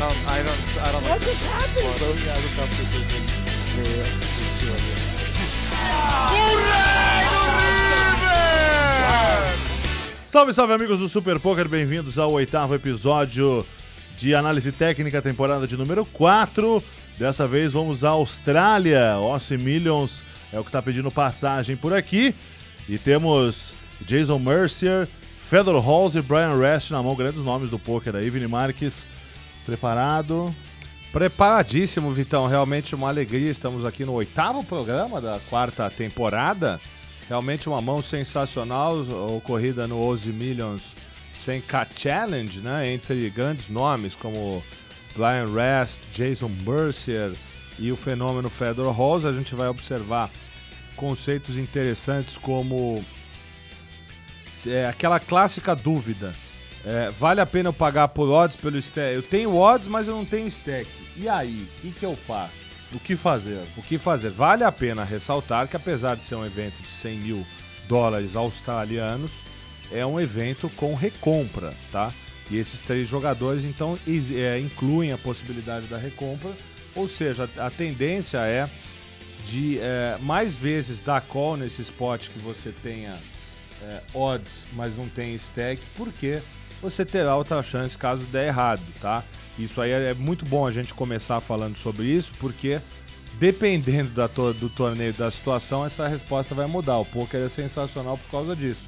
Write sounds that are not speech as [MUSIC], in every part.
No, I don't. I don't what like just happened? Well, yeah, look up to Salve, salve, amigos do Super Poker, bem-vindos ao oitavo episódio de análise técnica, temporada de número 4. Dessa vez vamos à Austrália. Ossi Millions é o que está pedindo passagem por aqui. E temos Jason Mercer, Fedor Halls e Brian Rest na mão, grandes nomes do poker aí, Vini Marques Preparado? Preparadíssimo, Vitão. Realmente uma alegria. Estamos aqui no oitavo programa da quarta temporada. Realmente uma mão sensacional ocorrida no 11 Millions 100K Challenge, né? Entre grandes nomes como Brian Rest, Jason Mercer e o fenômeno Fedor Rose. A gente vai observar conceitos interessantes como é, aquela clássica dúvida. É, vale a pena eu pagar por odds pelo stack? Eu tenho odds, mas eu não tenho stack. E aí, o que, que eu faço? O que fazer? O que fazer? Vale a pena ressaltar que apesar de ser um evento de 100 mil dólares australianos, é um evento com recompra, tá? E esses três jogadores, então, é, incluem a possibilidade da recompra, ou seja, a tendência é de é, mais vezes dar call nesse spot que você tenha é, odds, mas não tem stack, porque quê? você terá outra chance caso der errado, tá? Isso aí é muito bom a gente começar falando sobre isso, porque dependendo da to do torneio, da situação, essa resposta vai mudar. O poker é sensacional por causa disso.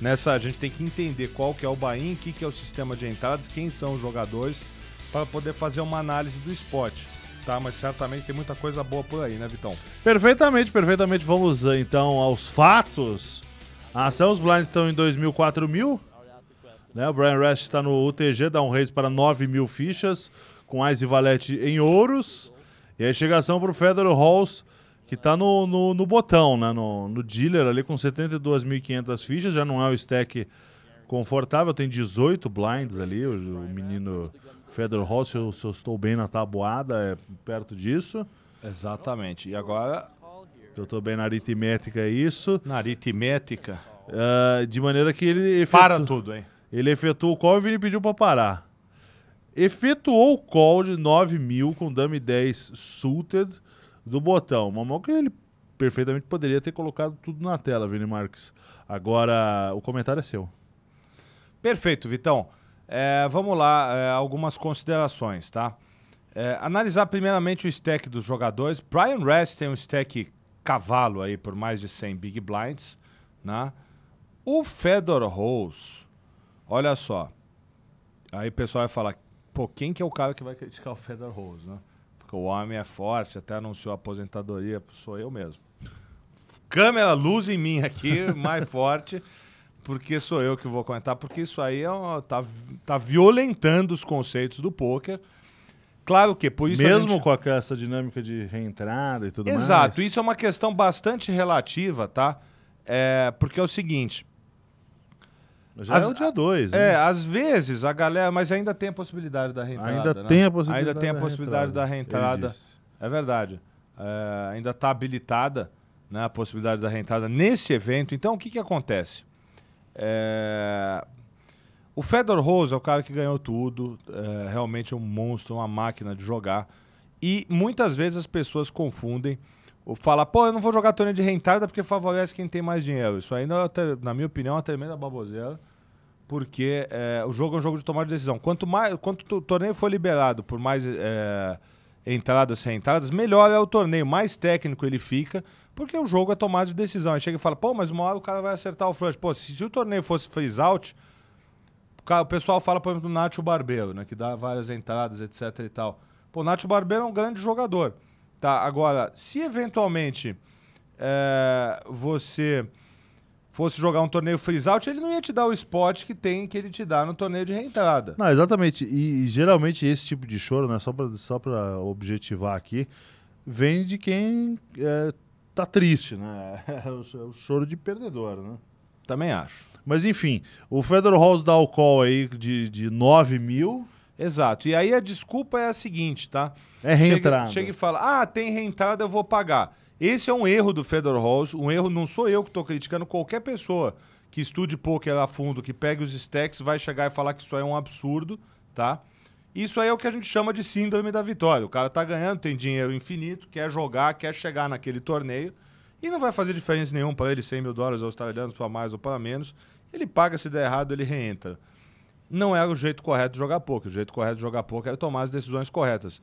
Nessa a gente tem que entender qual que é o buy o que, que é o sistema de entradas, quem são os jogadores, para poder fazer uma análise do esporte. Tá, mas certamente tem muita coisa boa por aí, né, Vitão? Perfeitamente, perfeitamente. Vamos então aos fatos. A ação, os blinds estão em 2 mil, 4 mil. Né? O Brian Rest está no UTG, dá um raise para 9 mil fichas, com Ais e Valete em ouros. E aí chega ação para o Federal Halls, que está no, no, no, botão, né? no, no dealer ali com 72.500 fichas, já não é o stack confortável, tem 18 blinds ali, o, o menino Federal Halls, se eu, se eu estou bem na tabuada, é perto disso. Exatamente, e agora eu estou bem na aritmética, é isso. Na aritmética. Uh, de maneira que ele. Efetu... Para tudo, hein? Ele efetuou o call e o Vini pediu para parar. Efetuou o call de 9 mil com dame 10 suited do botão. Uma mão que ele perfeitamente poderia ter colocado tudo na tela, Vini Marques. Agora, o comentário é seu. Perfeito, Vitão. É, vamos lá, é, algumas considerações, tá? É, analisar primeiramente o stack dos jogadores. Brian Rest tem um stack cavalo aí por mais de 100 big blinds, né? O Fedor Rose Olha só. Aí o pessoal vai falar, pô, quem que é o cara que vai criticar o Federer Rose, né? Porque o homem é forte, até anunciou aposentadoria, sou eu mesmo. Câmera, luz em mim aqui, [LAUGHS] mais forte, porque sou eu que vou comentar, porque isso aí é tá, tá violentando os conceitos do pôquer. Claro que por isso. Mesmo a gente... com essa dinâmica de reentrada e tudo Exato, mais. Exato, isso é uma questão bastante relativa, tá? É, porque é o seguinte: já As, é o dia 2. É, às vezes a galera, mas ainda tem a possibilidade da reentrada. Ainda né? tem a possibilidade. Ainda tem a possibilidade da reentrada. Da reentrada. É verdade. É, ainda está habilitada né, a possibilidade da reentrada nesse evento. Então o que, que acontece? É, o Fedor Rose é o cara que ganhou tudo, é, realmente é um monstro, uma máquina de jogar. E muitas vezes as pessoas confundem, ou falam, pô, eu não vou jogar torneio de rentada porque favorece quem tem mais dinheiro. Isso aí, é na minha opinião, é uma tremenda baboseira porque é, o jogo é um jogo de tomar decisão. Quanto mais, quanto o torneio for liberado por mais é, entradas, reentradas, melhor é o torneio, mais técnico ele fica, porque o jogo é tomar de decisão. Aí chega e fala, pô, mas uma hora o cara vai acertar o flush. Pô, se, se o torneio fosse freeze out, o pessoal fala, por exemplo, do Nacho Barbeiro, né, que dá várias entradas, etc e tal. Pô, o Nacho Barbeiro é um grande jogador. Tá, agora, se eventualmente é, você fosse jogar um torneio freeze-out, ele não ia te dar o spot que tem que ele te dá no torneio de reentrada. Não, exatamente. E, e geralmente esse tipo de choro, né, só para só objetivar aqui, vem de quem é, tá triste, né? [LAUGHS] É o, é o choro de perdedor, né? Também acho. Mas enfim, o Federal House dá o call aí de, de 9 mil. Exato. E aí a desculpa é a seguinte, tá? É reentrada. Chega, chega e fala, ah, tem reentrada, eu vou pagar. Esse é um erro do Fedor Halls, um erro, não sou eu que estou criticando, qualquer pessoa que estude poker a fundo, que pegue os stacks, vai chegar e falar que isso aí é um absurdo, tá? Isso aí é o que a gente chama de síndrome da vitória. O cara tá ganhando, tem dinheiro infinito, quer jogar, quer chegar naquele torneio e não vai fazer diferença nenhuma para ele 100 mil dólares australianos para mais ou para menos. Ele paga, se der errado, ele reentra. Não é o jeito correto de jogar poker. O jeito correto de jogar poker é tomar as decisões corretas.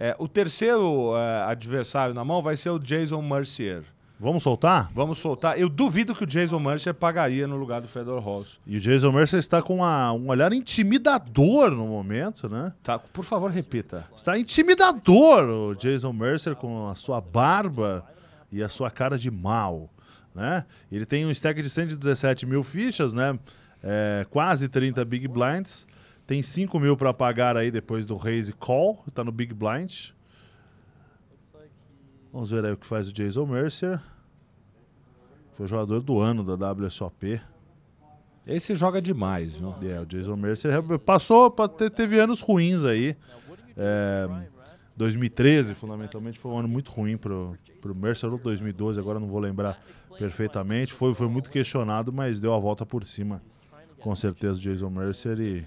É, o terceiro é, adversário na mão vai ser o Jason Mercier. Vamos soltar? Vamos soltar. Eu duvido que o Jason Mercer pagaria no lugar do Fedor Ross. E o Jason Mercer está com uma, um olhar intimidador no momento, né? Tá, por favor, repita. Está intimidador o Jason Mercer com a sua barba e a sua cara de mal, né? Ele tem um stack de 117 mil fichas, né? É, quase 30 big blinds. Tem 5 mil para pagar aí depois do raise call. Tá no big blind. Vamos ver aí o que faz o Jason Mercer. Foi jogador do ano da WSOP. Esse joga demais, viu? É, o Jason Mercer passou, teve anos ruins aí. É, 2013, fundamentalmente, foi um ano muito ruim pro, pro Mercer, 2012, agora não vou lembrar perfeitamente. Foi, foi muito questionado, mas deu a volta por cima, com certeza, o Jason Mercer e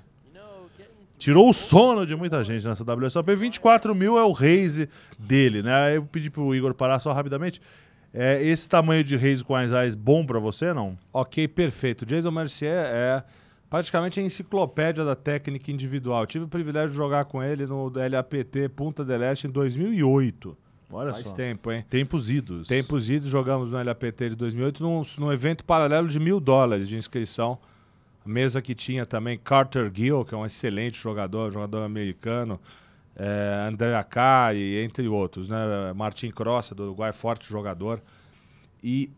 tirou o sono de muita gente nessa WSOP. 24 mil é o raise dele, né? Eu pedi pro Igor parar só rapidamente. É, esse tamanho de raise com as eyes bom para você, não? Ok, perfeito. Jason Mercier é praticamente a enciclopédia da técnica individual. tive o privilégio de jogar com ele no LAPT Punta del Este em 2008. Olha Faz só. tempo, hein? Tempos idos. Tempos idos, jogamos no LAPT de 2008 num, num evento paralelo de mil dólares de inscrição a mesa que tinha também Carter Gill, que é um excelente jogador, jogador americano, é, André Akai, entre outros, né? Martin Cross, é do Uruguai, forte jogador. E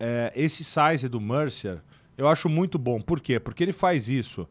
é, esse size do Mercer eu acho muito bom. Por quê? Porque ele faz isso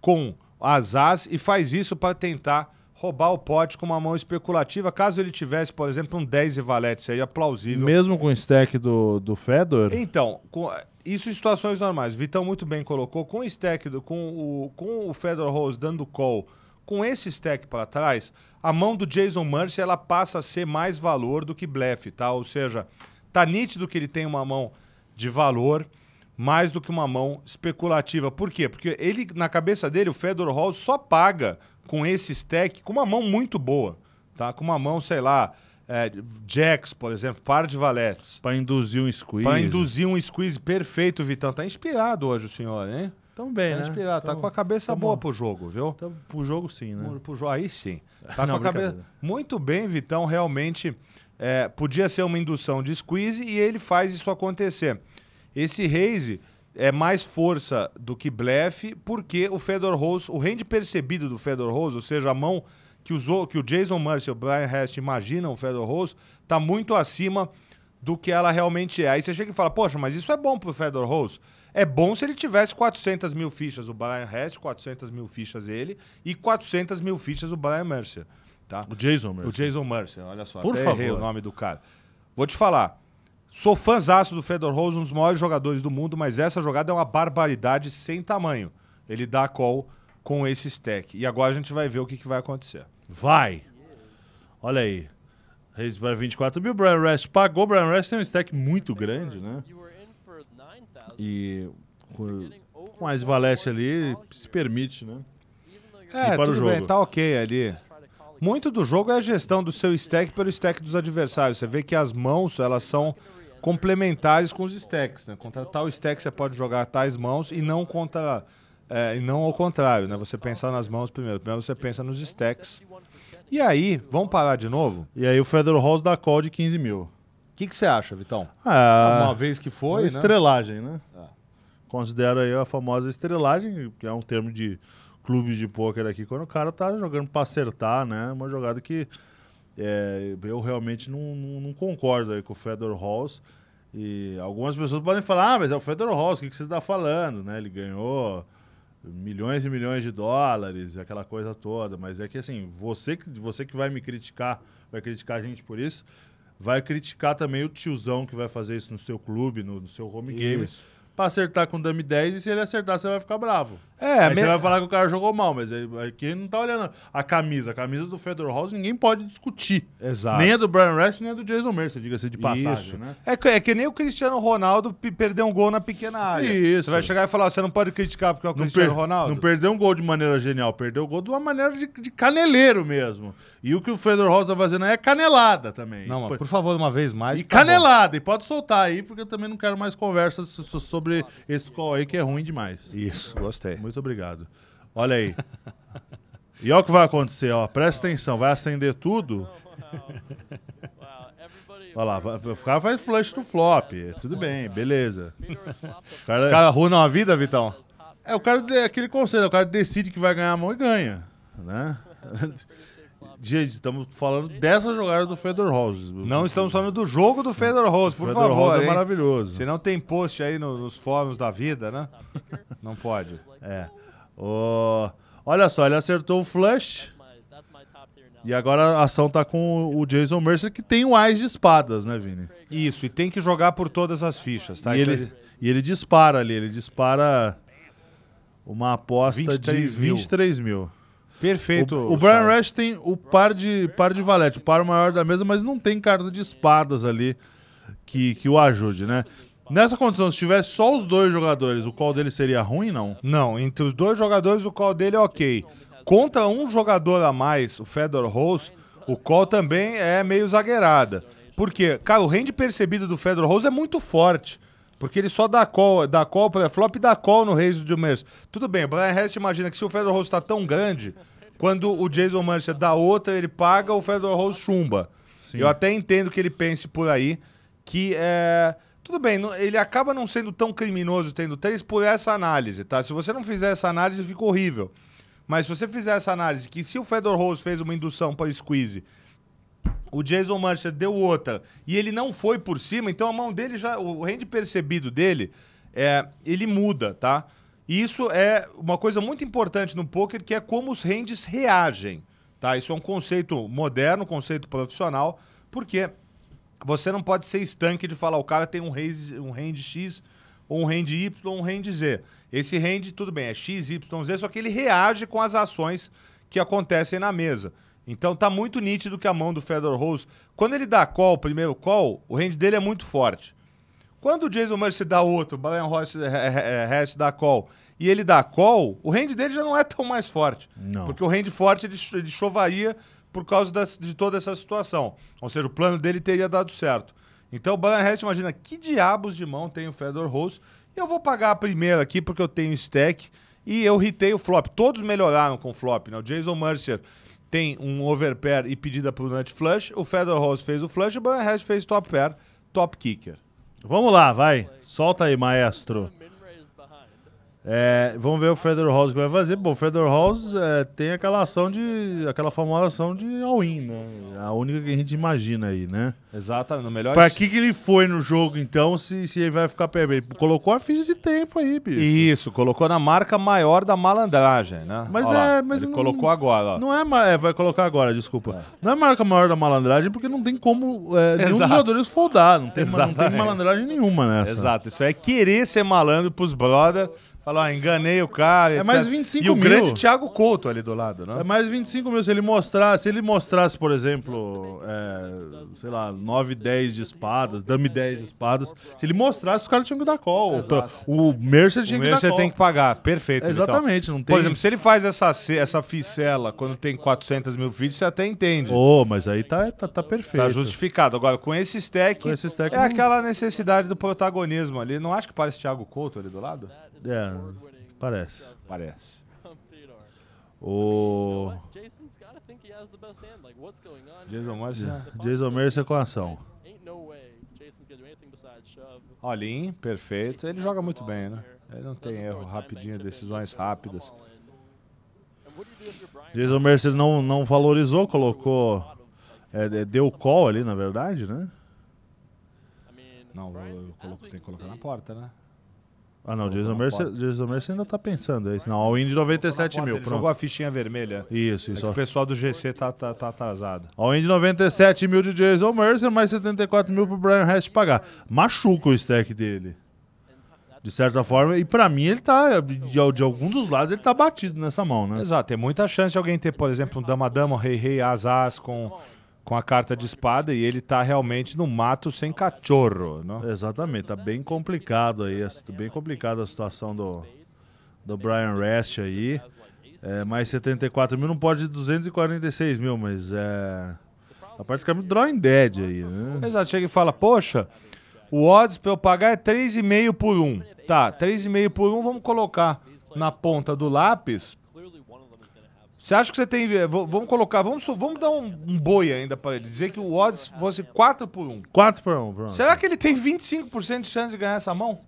com as as e faz isso para tentar roubar o pote com uma mão especulativa. Caso ele tivesse, por exemplo, um 10 e valete, seria plausível. Mesmo com o stack do, do Fedor? Então, com, isso em situações normais. Vitão muito bem colocou, com o stack, do, com, o, com o Fedor Rose dando call, com esse stack para trás, a mão do Jason Murphy ela passa a ser mais valor do que blefe, tá? Ou seja, tá nítido que ele tem uma mão de valor mais do que uma mão especulativa. Por quê? Porque ele, na cabeça dele, o Federal Hall só paga com esse stack com uma mão muito boa, tá? Com uma mão, sei lá, é, jacks, por exemplo, par de valetes. Para induzir um squeeze. Para induzir um squeeze. Perfeito, Vitão. Tá inspirado hoje o senhor, hein? Tão bem, tá né? Inspirado. tá com a cabeça boa pro jogo, viu? pro jogo sim, né? Pro, pro, aí sim. Tá Não, com a cabeça... Muito bem, Vitão. Realmente é, podia ser uma indução de squeeze e ele faz isso acontecer. Esse raise é mais força do que blefe porque o Fedor Rose, o rende percebido do Fedor Rose, ou seja, a mão que, os, que o Jason Mercer e o Brian Hest imaginam o Fedor Rose está muito acima do que ela realmente é. Aí você chega e fala, poxa, mas isso é bom para o Federal Rose? É bom se ele tivesse 400 mil fichas o Brian Hest, 400 mil fichas ele e 400 mil fichas o Brian Mercer. Tá? O Jason Mercer. O Jason Mercer, olha só. Por favor. errei o nome do cara. Vou te falar. Sou fãzaço do Fedor Rose, um dos maiores jogadores do mundo, mas essa jogada é uma barbaridade sem tamanho. Ele dá a call com esse stack. E agora a gente vai ver o que, que vai acontecer. Vai! Olha aí. Reis para 24 mil, Brian Rest pagou. Brian Rest tem um stack muito grande, né? E com, mais a ali, se permite, né? É, para o jogo. Bem, tá ok ali. Muito do jogo é a gestão do seu stack pelo stack dos adversários. Você vê que as mãos, elas são complementares com os stacks, né? Contra tal stack você pode jogar tais mãos e não contra é, e não ao contrário, né? Você pensar nas mãos primeiro. Primeiro você pensa nos stacks. E aí, vamos parar de novo? E aí o Federal House dá call de 15 mil. O que, que você acha, Vitão? Ah, uma vez que foi, né? Estrelagem, né? Ah. Considero aí a famosa estrelagem, que é um termo de clube de pôquer aqui, quando o cara tá jogando para acertar, né? Uma jogada que é, eu realmente não, não, não, concordo aí com o Federal House. E algumas pessoas podem falar, ah, mas é o Federal House, o que, que você tá falando, né? Ele ganhou milhões e milhões de dólares, aquela coisa toda. Mas é que assim, você que, você que vai me criticar, vai criticar a gente por isso, vai criticar também o tiozão que vai fazer isso no seu clube, no, no seu home isso. game pra acertar com o dummy 10 e se ele acertar, você vai ficar bravo. É, aí me... você vai falar que o cara jogou mal, mas aqui não tá olhando a camisa. A camisa do Fedor House ninguém pode discutir. Exato. Nem a do Brian Rest, nem a do Jason Mercer, diga-se de passagem, Isso. né? É que, é que, nem o Cristiano Ronaldo perdeu um gol na pequena área. Isso. Você vai chegar e falar, você não pode criticar porque é o não Cristiano Ronaldo. Não perdeu um gol de maneira genial, perdeu o um gol de uma maneira de, de, caneleiro mesmo. E o que o Fedor House tá fazendo é canelada também. Não, mas por favor, uma vez mais. E tá canelada, bom. e pode soltar aí, porque eu também não quero mais conversas sobre sobre esse aí que é ruim demais. Isso, gostei. Muito obrigado. Olha aí. [LAUGHS] E olha o que vai acontecer, ó. Presta atenção, vai acender tudo. Olha lá, o cara faz flush do flop. Tudo bem, beleza. O cara, Os caras arruinam a vida, Vitão. É, o cara é aquele conceito, o cara decide que vai ganhar a mão e ganha, né? [LAUGHS] Gente, estamos falando dessa jogada do Fedor Rose. Não estamos falando do jogo do Fedor Rose, por Fedor favor. Rose é maravilhoso. Se não tem post aí nos fóruns da vida, né? Não pode. É. Oh, olha só, ele acertou o flush. E agora a ação está com o Jason Mercer, que tem o Ais de espadas, né, Vini? Isso, e tem que jogar por todas as fichas, tá? E, ele, então ele, e ele dispara ali, ele dispara uma aposta 23 de 23 mil. mil. Perfeito. O, o Brian Rush tem o par de, par de valete, o par maior da mesa, mas não tem carta de espadas ali que, que o ajude, né? Nessa condição, se tivesse só os dois jogadores, o qual dele seria ruim, não? Não, entre os dois jogadores, o qual dele é ok. Conta um jogador a mais, o Fedor Rose, o qual também é meio zagueirada. Porque, cara, o rende percebido do Fedor Rose é muito forte. Porque ele só dá call, dá call flop e dá call no raise do Mercer. Tudo bem, o Brian Hest imagina que se o Federal Rose está tão grande, quando o Jason Mercer dá outra, ele paga, o Federal Rose chumba. Sim. Eu até entendo que ele pense por aí que é... Tudo bem, ele acaba não sendo tão criminoso tendo três por essa análise, tá? Se você não fizer essa análise, fica horrível. Mas se você fizer essa análise que se o Fedor Rose fez uma indução para squeeze o Jason Manchester deu outra e ele não foi por cima, então a mão dele já. O rende percebido dele, é, ele muda, tá? E isso é uma coisa muito importante no poker, que é como os hands reagem, tá? Isso é um conceito moderno, conceito profissional, porque você não pode ser estanque de falar o cara tem um raise, um range X, ou um range Y, ou um range Z. Esse range, tudo bem, é X, Y, Z, só que ele reage com as ações que acontecem na mesa. Então tá muito nítido que a mão do Fedor Rose, quando ele dá call, o primeiro call, o range dele é muito forte. Quando o Jason Mercer dá outro, o Brian rest eh, eh, eh, dá call, e ele dá call, o range dele já não é tão mais forte. Não. Porque o range forte ele, ele chovaria por causa das, de toda essa situação. Ou seja, o plano dele teria dado certo. Então o Brian Hess imagina que diabos de mão tem o Fedor Rose. Eu vou pagar a primeira aqui porque eu tenho stack e eu ritei o flop. Todos melhoraram com o flop, né? O Jason Mercer tem um overpair e pedida o nut flush, o Federal Rose fez o flush, o Bunhead fez top pair, top kicker. Vamos lá, vai. Solta aí, maestro. É, vamos ver o Federer House que vai fazer. Bom, o Federer House é, tem aquela ação de. aquela famosa ação de all-in, né? A única que a gente imagina aí, né? Exatamente, no melhor. Pra que, que ele foi no jogo, então, se, se ele vai ficar perdido? Colocou a ficha de tempo aí, bicho. Isso, colocou na marca maior da malandragem, né? Mas é. Lá, mas ele não, colocou agora, ó. Não é, é, vai colocar agora, desculpa. É. Não é marca maior da malandragem, porque não tem como é, nenhum dos jogadores foldar. Não tem, Exatamente. não tem malandragem nenhuma nessa. Exato, isso é querer ser malandro pros brothers Falou, ah, enganei o cara. É mais 25 e mil. E o grande Thiago Couto ali do lado, né? É mais 25 mil. Se ele mostrasse, se ele mostrasse, por exemplo, é, sei lá, 9, 10 de espadas, dame 10 de espadas, se ele mostrasse, os caras tinham que dar call. Exato. O Mercer tinha o que Mercer dar call. O Mercer tem que pagar, perfeito. É, exatamente, então. não tem. Por exemplo, se ele faz essa, essa ficela quando tem 400 mil vídeos, você até entende. Ô, oh, mas aí tá, tá, tá perfeito. Tá justificado. Agora, com esse stack, com esse stack é não... aquela necessidade do protagonismo ali. Não acho que parece Thiago Couto ali do lado? É, parece. Parece. O. Jason Mercer. Jason Mercer é com ação. Olhinho, perfeito. Ele joga muito bem, né? Ele não tem erro rapidinho, decisões rápidas. Jason Mercer não, não valorizou, colocou. É, deu call ali, na verdade, né? Não, tem que colocar na porta, né? Ah, não, Jason Mercer, Jason Mercer ainda tá pensando. É Não, All-in de 97 mil. pronto. jogou a fichinha vermelha. Isso, isso. É o pessoal do GC tá, tá, tá atrasado. All-in de 97 mil de Jason Mercer, mais 74 mil pro Brian Hatch pagar. Machuca o stack dele. De certa forma, e pra mim ele tá, de, de alguns dos lados, ele tá batido nessa mão, né? Exato, tem muita chance de alguém ter, por exemplo, um Dama Dama, um Rei Rei, As As com com a carta de espada e ele tá realmente no mato sem cachorro, não? Né? Exatamente, tá bem complicado aí, bem complicada a situação do, do Brian Rest aí. É, mais 74 mil, não pode 246 mil, mas é. Tá praticamente drawing dead aí, né? Exato, chega e fala, poxa, o odds pra eu pagar é 3,5 por 1. Tá, 3,5 por 1, vamos colocar na ponta do lápis você acha que você tem. Eh, vamos colocar, vamos, vamos dar um, um boi ainda para ele. Dizer que o odds fosse 4 por 1. 4 por 1, pronto. Será que ele tem 25% de chance de ganhar essa mão?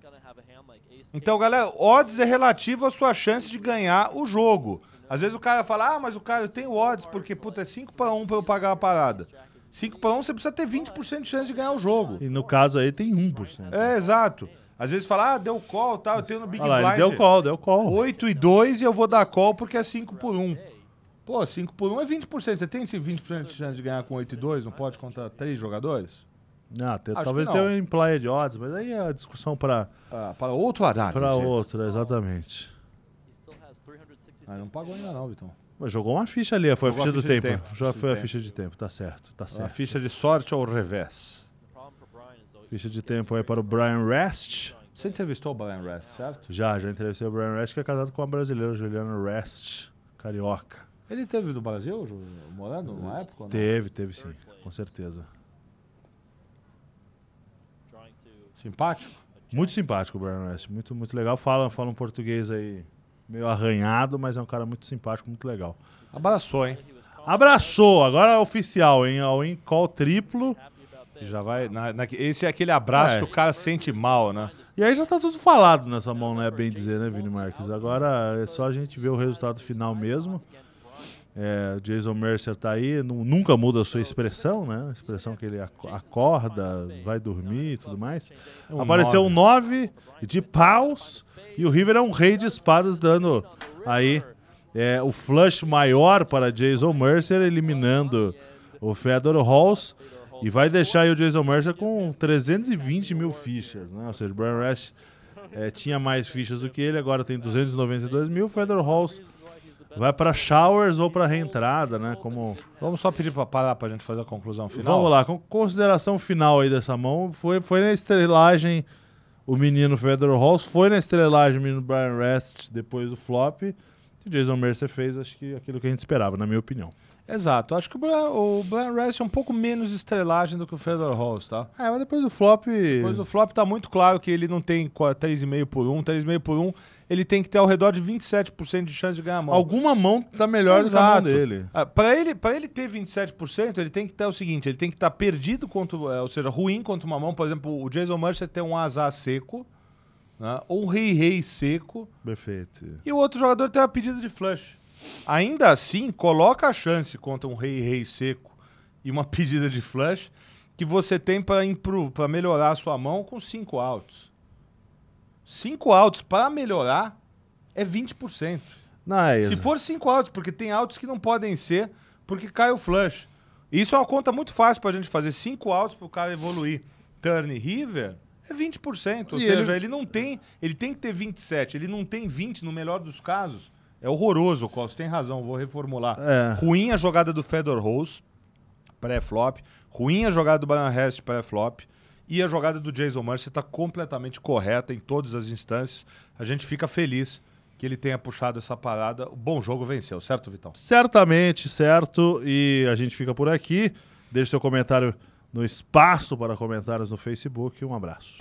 Então, galera, odds é relativo à sua chance de ganhar o jogo. Às vezes o cara fala, ah, mas o cara, eu tenho odds porque, puta, é 5 para 1 para eu pagar a parada. 5 para 1 você precisa ter 20% de chance de ganhar o jogo. E no caso aí tem 1%. É, exato. Às vezes fala, ah, deu call, tal, tá, eu tenho no Big Olha lá, Blind. Deu call, deu call. 8 e 2 e eu vou dar call porque é 5 por 1. Pô, 5 por 1 um é 20%. Você tem esse 20% de chance de ganhar com 8 e 2? Não pode contar 3 jogadores? Não, te, talvez não. tenha um implied odds, mas aí é a discussão para... Ah, para outro análise. Para outro, exatamente. Ah, não pagou ainda não, Vitão. Mas jogou uma ficha ali, foi jogou a ficha, do ficha tempo. tempo. Já foi a ficha de tempo, tá certo, tá certo. A ficha de sorte ao revés. Ficha de tempo aí para o Brian Rest. Você entrevistou o Brian Rest, certo? Já, já entrevistei o Brian Rest, que é casado com a brasileira, Juliana Rest, carioca. Ele teve no Brasil, morando na época? Né? Teve, não? teve sim, com certeza. Simpático? Muito simpático o Brian West, muito, muito legal. Fala, fala um português aí meio arranhado, mas é um cara muito simpático, muito legal. Abraçou, hein? Abraçou, agora é oficial, hein? Ao in call triplo. Já vai. Na, na, esse é aquele abraço é. que o cara sente mal, né? E aí já tá tudo falado nessa mão, não é Bem dizer, né, Vini Marques? Agora é só a gente ver o resultado final mesmo. É, Jason Mercer está aí, nunca muda a sua expressão, né? A expressão que ele acorda, vai dormir e tudo mais. É Apareceu um 9 de paus e o River é um rei de espadas dando aí é, o flush maior para Jason Mercer, eliminando o Fedor Halls. E vai deixar o Jason Mercer com 320 mil fichas, né? Ou seja, o Brian Rash é, tinha mais fichas do que ele, agora tem 292 mil. Fedor Halls vai para showers ou para reentrada, né? Como Vamos só pedir para parar para a gente fazer a conclusão final. Vamos lá, com consideração final aí dessa mão, foi foi na estrelagem o menino Federer Halls, foi na estrelagem o menino Brian Rest depois do flop. E Jason Mercer fez, acho que aquilo que a gente esperava, na minha opinião. Exato. Acho que o Brian, o Brian Rice é um pouco menos estrelagem do que o Fedor Halls, tá? É, mas depois do flop... Depois do flop tá muito claro que ele não tem 3,5 por 1, 3,5 por 1 ele tem que ter ao redor de 27% de chance de ganhar a mão. Alguma mão tá melhor Exato. do que a mão dele. Ah, para ele, pra ele ter 27%, ele tem que ter o seguinte, ele tem que estar tá perdido contra, é, ou seja, ruim contra uma mão. Por exemplo, o Jason Mercer tem um azar seco, né? ou um rei-rei seco. Perfeito. E o outro jogador tem uma pedida de flush. Ainda assim, coloca a chance contra um rei rei seco e uma [LAUGHS] pedida de flush que você tem para melhorar a sua mão com cinco altos. Cinco altos para melhorar é 20%. Não, é Se for cinco altos, porque tem altos que não podem ser, porque cai o flush. Isso é uma conta muito fácil para a gente fazer. Cinco altos para o cara evoluir. Turn River é 20%. Ou e seja, ele... ele não tem. Ele tem que ter 27, ele não tem 20 no melhor dos casos. É horroroso, Costa, tem razão, vou reformular. É. Ruim a jogada do Fedor Rose, pré-flop. Ruim a jogada do Brian Hest, pré-flop. E a jogada do Jason Murphy está completamente correta em todas as instâncias. A gente fica feliz que ele tenha puxado essa parada. O bom jogo venceu, certo, Vitão? Certamente, certo. E a gente fica por aqui. Deixe seu comentário no espaço para comentários no Facebook. Um abraço.